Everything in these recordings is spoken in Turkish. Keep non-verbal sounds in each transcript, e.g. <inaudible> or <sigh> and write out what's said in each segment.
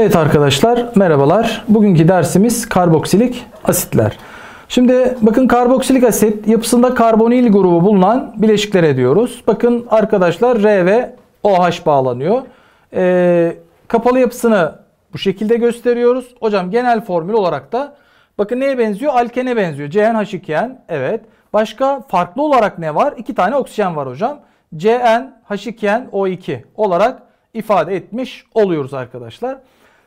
Evet arkadaşlar merhabalar. Bugünkü dersimiz karboksilik asitler. Şimdi bakın karboksilik asit yapısında karbonil grubu bulunan bileşiklere diyoruz. Bakın arkadaşlar R ve OH bağlanıyor. Ee, kapalı yapısını bu şekilde gösteriyoruz. Hocam genel formül olarak da bakın neye benziyor? Alkene benziyor. CnH2n evet. Başka farklı olarak ne var? İki tane oksijen var hocam. CnH2n O2 olarak ifade etmiş oluyoruz arkadaşlar.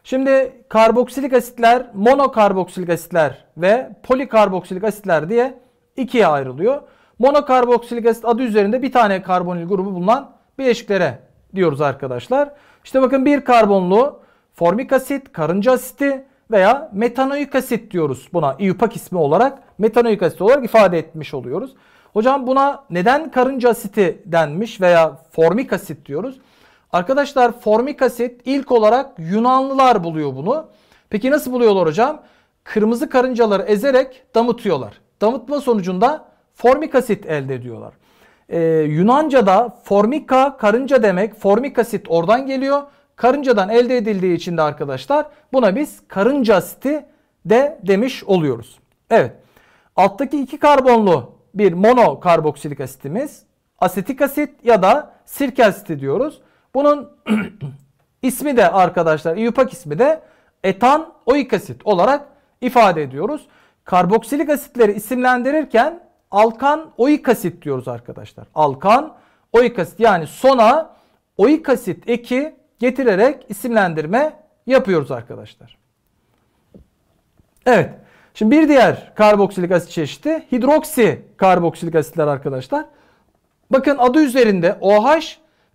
Şimdi karboksilik asitler, monokarboksilik asitler ve polikarboksilik asitler diye ikiye ayrılıyor. Monokarboksilik asit adı üzerinde bir tane karbonil grubu bulunan bileşiklere diyoruz arkadaşlar. İşte bakın bir karbonlu formik asit, karınca asiti veya metanoik asit diyoruz buna. İUPAC ismi olarak metanoik asit olarak ifade etmiş oluyoruz. Hocam buna neden karınca asiti denmiş veya formik asit diyoruz? Arkadaşlar formik asit ilk olarak Yunanlılar buluyor bunu. Peki nasıl buluyorlar hocam? Kırmızı karıncaları ezerek damıtıyorlar. Damıtma sonucunda formik asit elde ediyorlar. Ee, Yunanca'da formika karınca demek. Formik asit oradan geliyor. Karıncadan elde edildiği için de arkadaşlar buna biz karınca asiti de demiş oluyoruz. Evet. Alttaki iki karbonlu bir monokarboksilik asitimiz asetik asit ya da sirke asiti diyoruz. Bunun <clears throat> ismi de arkadaşlar iupak ismi de etan oik asit olarak ifade ediyoruz. Karboksilik asitleri isimlendirirken alkan oik asit diyoruz arkadaşlar. Alkan oik asit yani sona oik asit eki getirerek isimlendirme yapıyoruz arkadaşlar. Evet. Şimdi bir diğer karboksilik asit çeşidi hidroksi karboksilik asitler arkadaşlar. Bakın adı üzerinde OH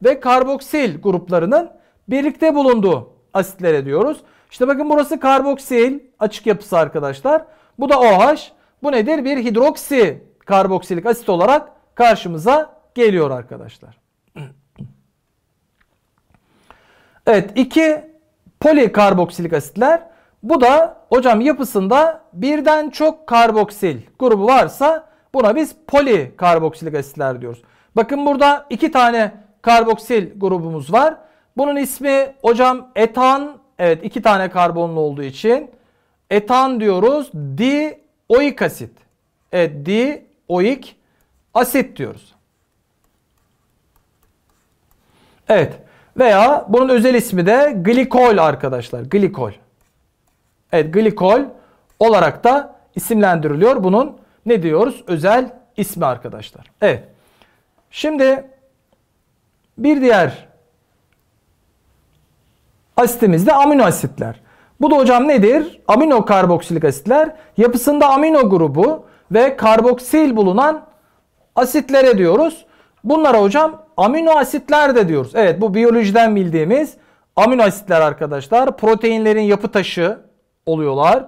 ve karboksil gruplarının birlikte bulunduğu asitlere diyoruz. İşte bakın burası karboksil açık yapısı arkadaşlar. Bu da OH. Bu nedir? Bir hidroksi karboksilik asit olarak karşımıza geliyor arkadaşlar. Evet iki polikarboksilik asitler. Bu da hocam yapısında birden çok karboksil grubu varsa buna biz polikarboksilik asitler diyoruz. Bakın burada iki tane karboksil grubumuz var. Bunun ismi hocam etan. Evet iki tane karbonlu olduğu için etan diyoruz. Dioik asit. Evet dioik asit diyoruz. Evet. Veya bunun özel ismi de glikol arkadaşlar. Glikol. Evet glikol olarak da isimlendiriliyor. Bunun ne diyoruz? Özel ismi arkadaşlar. Evet. Şimdi bir diğer asitimiz de amino asitler. Bu da hocam nedir? Amino karboksilik asitler yapısında amino grubu ve karboksil bulunan asitlere diyoruz. Bunlara hocam amino asitler de diyoruz. Evet bu biyolojiden bildiğimiz amino asitler arkadaşlar. Proteinlerin yapı taşı oluyorlar.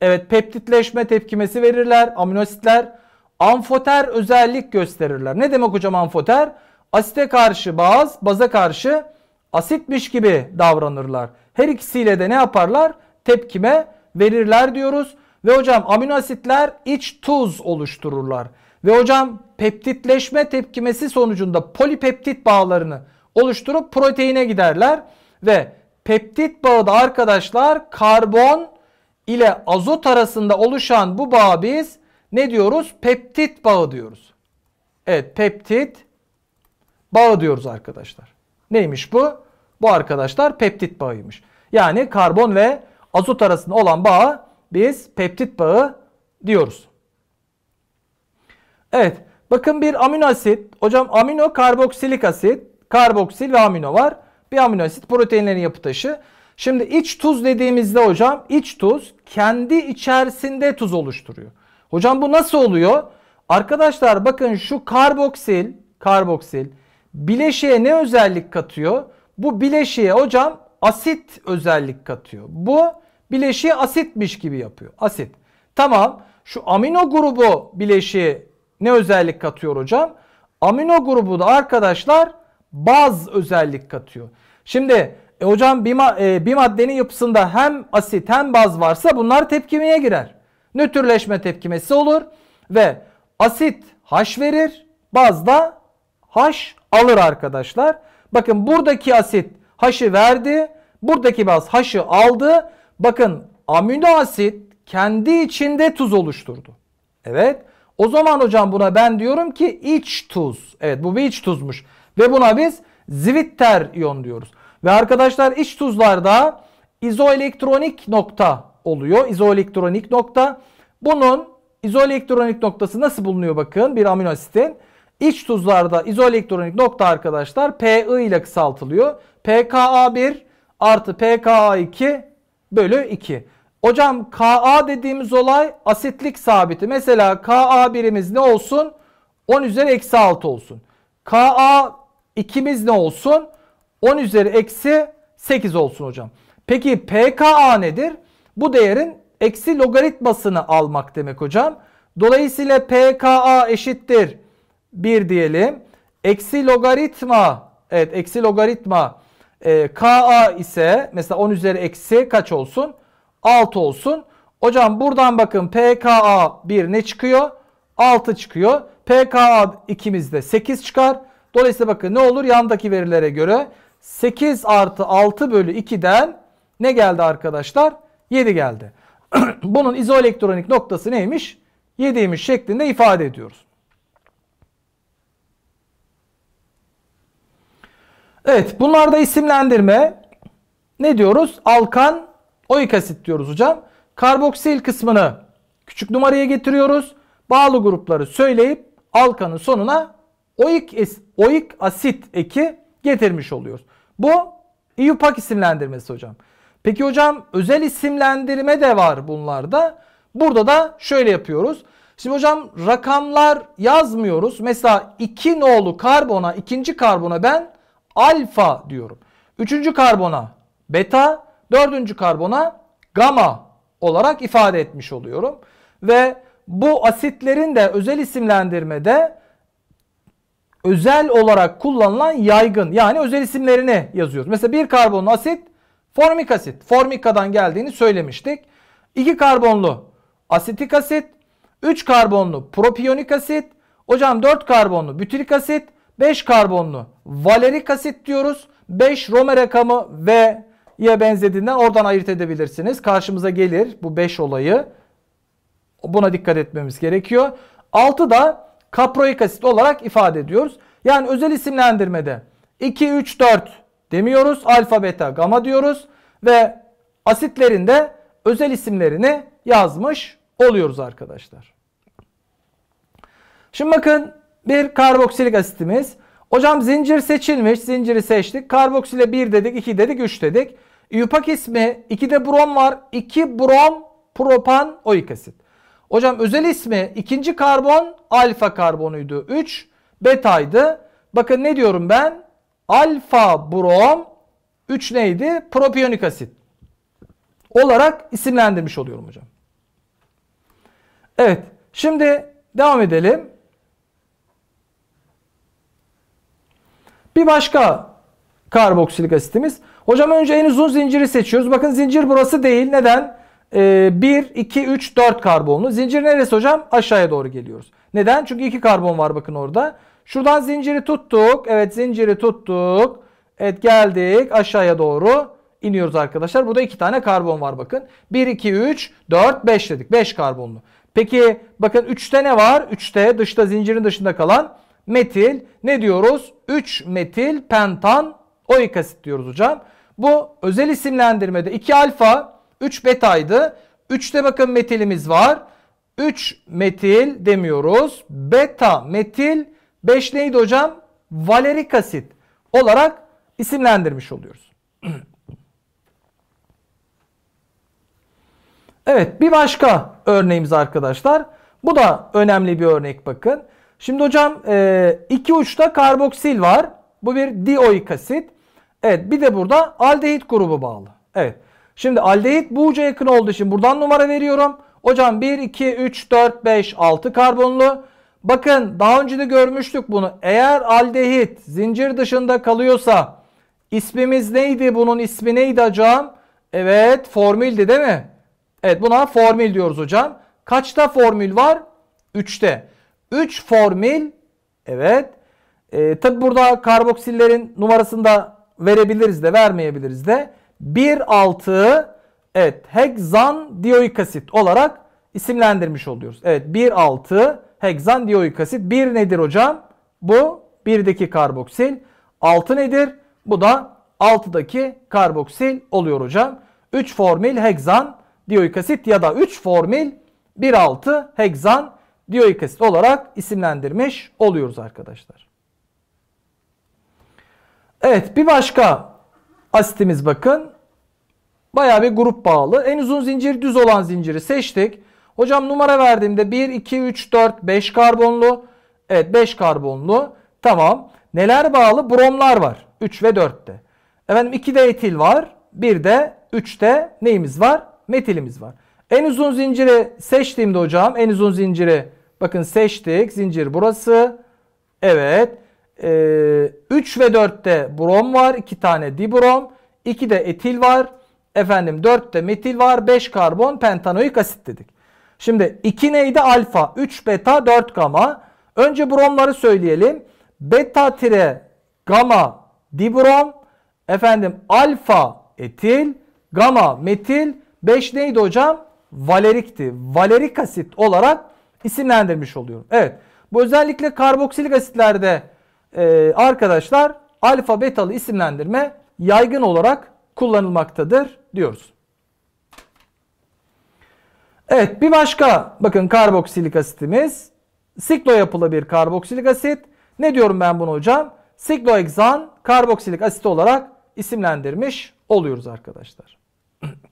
Evet peptitleşme tepkimesi verirler amino asitler. Amfoter özellik gösterirler. Ne demek hocam amfoter? Amfoter Asite karşı baz, baza karşı asitmiş gibi davranırlar. Her ikisiyle de ne yaparlar? Tepkime verirler diyoruz. Ve hocam amino asitler iç tuz oluştururlar. Ve hocam peptitleşme tepkimesi sonucunda polipeptit bağlarını oluşturup proteine giderler. Ve peptit bağı da arkadaşlar karbon ile azot arasında oluşan bu bağ biz ne diyoruz? Peptit bağı diyoruz. Evet peptit bağı diyoruz arkadaşlar. Neymiş bu? Bu arkadaşlar peptit bağıymış. Yani karbon ve azot arasında olan bağı biz peptit bağı diyoruz. Evet. Bakın bir amino asit. Hocam amino karboksilik asit. Karboksil ve amino var. Bir amino asit proteinlerin yapı taşı. Şimdi iç tuz dediğimizde hocam iç tuz kendi içerisinde tuz oluşturuyor. Hocam bu nasıl oluyor? Arkadaşlar bakın şu karboksil, karboksil bileşiğe ne özellik katıyor? Bu bileşiğe hocam asit özellik katıyor. Bu bileşiği asitmiş gibi yapıyor. Asit. Tamam şu amino grubu bileşiği ne özellik katıyor hocam? Amino grubu da arkadaşlar baz özellik katıyor. Şimdi e hocam bir, ma e, bir maddenin yapısında hem asit hem baz varsa bunlar tepkimeye girer. Nötrleşme tepkimesi olur ve asit H verir, baz da H alır arkadaşlar. Bakın buradaki asit haşı verdi. Buradaki baz haşı aldı. Bakın amino asit kendi içinde tuz oluşturdu. Evet. O zaman hocam buna ben diyorum ki iç tuz. Evet bu bir iç tuzmuş. Ve buna biz zwitter iyon diyoruz. Ve arkadaşlar iç tuzlarda izoelektronik nokta oluyor. İzoelektronik nokta. Bunun izoelektronik noktası nasıl bulunuyor bakın bir amino asitin. İç tuzlarda izoelektronik nokta arkadaşlar PI ile kısaltılıyor. PKA1 artı PKA2 bölü 2. Hocam Ka dediğimiz olay asitlik sabiti. Mesela Ka 1imiz ne olsun? 10 üzeri eksi 6 olsun. Ka ikimiz ne olsun? 10 üzeri eksi 8 olsun hocam. Peki pKa nedir? Bu değerin eksi logaritmasını almak demek hocam. Dolayısıyla pKa eşittir 1 diyelim. Eksi logaritma evet eksi logaritma e, ka ise mesela 10 üzeri eksi kaç olsun? 6 olsun. Hocam buradan bakın pka 1 ne çıkıyor? 6 çıkıyor. pka ikimizde 8 çıkar. Dolayısıyla bakın ne olur yandaki verilere göre 8 artı 6 bölü 2'den ne geldi arkadaşlar? 7 geldi. <clears throat> Bunun izoelektronik noktası neymiş? 7'ymiş şeklinde ifade ediyoruz. Evet bunlarda isimlendirme ne diyoruz? Alkan oik asit diyoruz hocam. Karboksil kısmını küçük numaraya getiriyoruz. Bağlı grupları söyleyip alkanın sonuna oik, es, oik asit eki getirmiş oluyoruz. Bu İUPAC isimlendirmesi hocam. Peki hocam özel isimlendirme de var bunlarda. Burada da şöyle yapıyoruz. Şimdi hocam rakamlar yazmıyoruz. Mesela 2 nolu karbona, ikinci karbona ben alfa diyorum. Üçüncü karbona beta, dördüncü karbona gamma olarak ifade etmiş oluyorum. Ve bu asitlerin de özel isimlendirmede özel olarak kullanılan yaygın yani özel isimlerini yazıyoruz. Mesela bir karbonlu asit formik asit. Formikadan geldiğini söylemiştik. İki karbonlu asitik asit, üç karbonlu propiyonik asit, hocam dört karbonlu bütirik asit, 5 karbonlu valerik asit diyoruz. 5 Rome rakamı ve ye benzediğinden oradan ayırt edebilirsiniz. Karşımıza gelir bu 5 olayı. Buna dikkat etmemiz gerekiyor. 6 da kaproik asit olarak ifade ediyoruz. Yani özel isimlendirmede 2, 3, 4 demiyoruz. Alfa, beta, gama diyoruz. Ve asitlerin de özel isimlerini yazmış oluyoruz arkadaşlar. Şimdi bakın bir karboksilik asitimiz. Hocam zincir seçilmiş. Zinciri seçtik. Karboksile 1 dedik, 2 dedik, 3 dedik. Yupak ismi 2'de brom var. 2 brom propan oik asit. Hocam özel ismi ikinci karbon alfa karbonuydu. 3 betaydı. Bakın ne diyorum ben? Alfa brom 3 neydi? Propiyonik asit olarak isimlendirmiş oluyorum hocam. Evet şimdi devam edelim. Bir başka karboksilik asitimiz. Hocam önce en uzun zinciri seçiyoruz. Bakın zincir burası değil. Neden? Ee, 1, 2, 3, 4 karbonlu. Zincir neresi hocam? Aşağıya doğru geliyoruz. Neden? Çünkü 2 karbon var bakın orada. Şuradan zinciri tuttuk. Evet zinciri tuttuk. Evet geldik aşağıya doğru iniyoruz arkadaşlar. Burada 2 tane karbon var bakın. 1, 2, 3, 4, 5 dedik. 5 karbonlu. Peki bakın 3'te ne var? 3'te dışta zincirin dışında kalan metil ne diyoruz? 3 metil pentan oik asit diyoruz hocam. Bu özel isimlendirmede 2 alfa 3 betaydı. 3'te bakın metilimiz var. 3 metil demiyoruz. Beta metil 5 neydi hocam? Valerik asit olarak isimlendirmiş oluyoruz. evet bir başka örneğimiz arkadaşlar. Bu da önemli bir örnek bakın. Şimdi hocam e, iki uçta karboksil var. Bu bir dioik asit. Evet bir de burada aldehit grubu bağlı. Evet. Şimdi aldehit bu uca yakın olduğu için buradan numara veriyorum. Hocam 1, 2, 3, 4, 5, 6 karbonlu. Bakın daha önce de görmüştük bunu. Eğer aldehit zincir dışında kalıyorsa ismimiz neydi? Bunun ismi neydi hocam? Evet formildi değil mi? Evet buna formül diyoruz hocam. Kaçta formül var? 3'te. 3 formül, evet. E, ee, tabi burada karboksillerin numarasını da verebiliriz de vermeyebiliriz de. 1,6 evet hexan dioik asit olarak isimlendirmiş oluyoruz. Evet 1,6 hekzan dioik asit. 1 nedir hocam? Bu 1'deki karboksil. 6 nedir? Bu da 6'daki karboksil oluyor hocam. 3 formül, hexan dioik asit ya da 3 formil 1,6 hekzan Diyoik asit olarak isimlendirmiş oluyoruz arkadaşlar. Evet bir başka asitimiz bakın. Baya bir grup bağlı. En uzun zincir düz olan zinciri seçtik. Hocam numara verdiğimde 1, 2, 3, 4, 5 karbonlu. Evet 5 karbonlu. Tamam. Neler bağlı? Bromlar var. 3 ve 4'te. Efendim de etil var. bir de 3'te neyimiz var? Metilimiz var. En uzun zinciri seçtiğimde hocam en uzun zinciri bakın seçtik. Zincir burası. Evet. Ee, 3 ve 4'te brom var. 2 tane dibrom. 2 de etil var. Efendim 4'te metil var. 5 karbon pentanoik asit dedik. Şimdi 2 neydi? Alfa. 3 beta 4 gamma. Önce bromları söyleyelim. Beta tire gamma dibrom. Efendim alfa etil. gamma metil. 5 neydi hocam? valerikti. Valerik asit olarak isimlendirmiş oluyorum. Evet bu özellikle karboksilik asitlerde e, arkadaşlar alfa betalı isimlendirme yaygın olarak kullanılmaktadır diyoruz. Evet bir başka bakın karboksilik asitimiz siklo yapılı bir karboksilik asit. Ne diyorum ben bunu hocam? Sikloheksan karboksilik asit olarak isimlendirmiş oluyoruz arkadaşlar. <clears throat>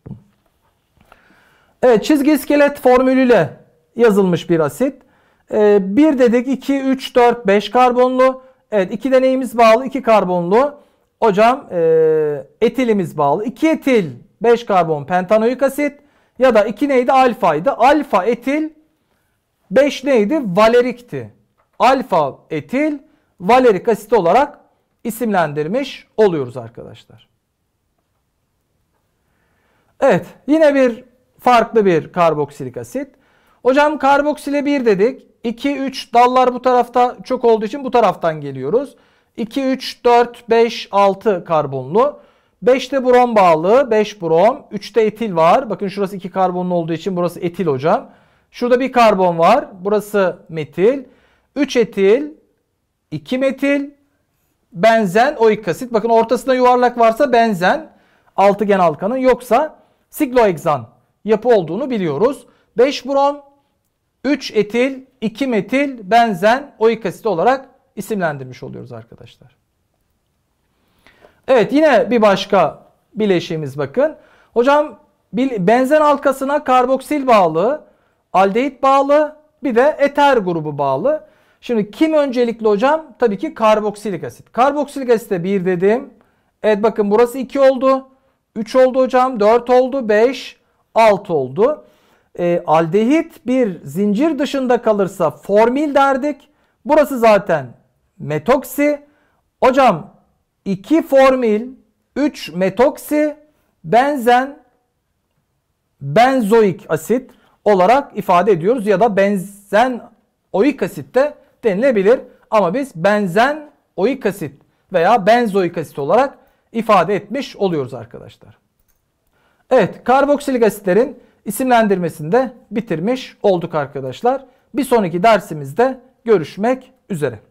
Evet çizgi iskelet formülüyle yazılmış bir asit. 1 ee, dedik 2, 3, 4, 5 karbonlu. Evet 2 deneyimiz bağlı 2 karbonlu. Hocam ee, etilimiz bağlı. 2 etil 5 karbon pentanoik asit. Ya da 2 neydi? Alfaydı. Alfa etil 5 neydi? Valerikti. Alfa etil valerik asit olarak isimlendirmiş oluyoruz arkadaşlar. Evet yine bir farklı bir karboksilik asit. Hocam karboksile 1 dedik. 2, 3 dallar bu tarafta çok olduğu için bu taraftan geliyoruz. 2, 3, 4, 5, 6 karbonlu. 5'te brom bağlı. 5 brom. 3'te etil var. Bakın şurası 2 karbonlu olduğu için burası etil hocam. Şurada bir karbon var. Burası metil. 3 etil. 2 metil. Benzen, oik asit. Bakın ortasında yuvarlak varsa benzen. Altıgen halkanın yoksa sikloheksan yapı olduğunu biliyoruz. 5 brom, 3 etil, 2 metil, benzen, oik asit olarak isimlendirmiş oluyoruz arkadaşlar. Evet yine bir başka bileşiğimiz bakın. Hocam benzen halkasına karboksil bağlı, aldehit bağlı, bir de eter grubu bağlı. Şimdi kim öncelikli hocam? Tabii ki karboksilik asit. Karboksilik de 1 dedim. Evet bakın burası 2 oldu. 3 oldu hocam. 4 oldu. 5 alt oldu. E, aldehit bir zincir dışında kalırsa formil derdik. Burası zaten metoksi. Hocam 2 formil, 3 metoksi, benzen, benzoik asit olarak ifade ediyoruz. Ya da benzen oik asit de denilebilir. Ama biz benzen oik asit veya benzoik asit olarak ifade etmiş oluyoruz arkadaşlar. Evet karboksilik asitlerin isimlendirmesini de bitirmiş olduk arkadaşlar. Bir sonraki dersimizde görüşmek üzere.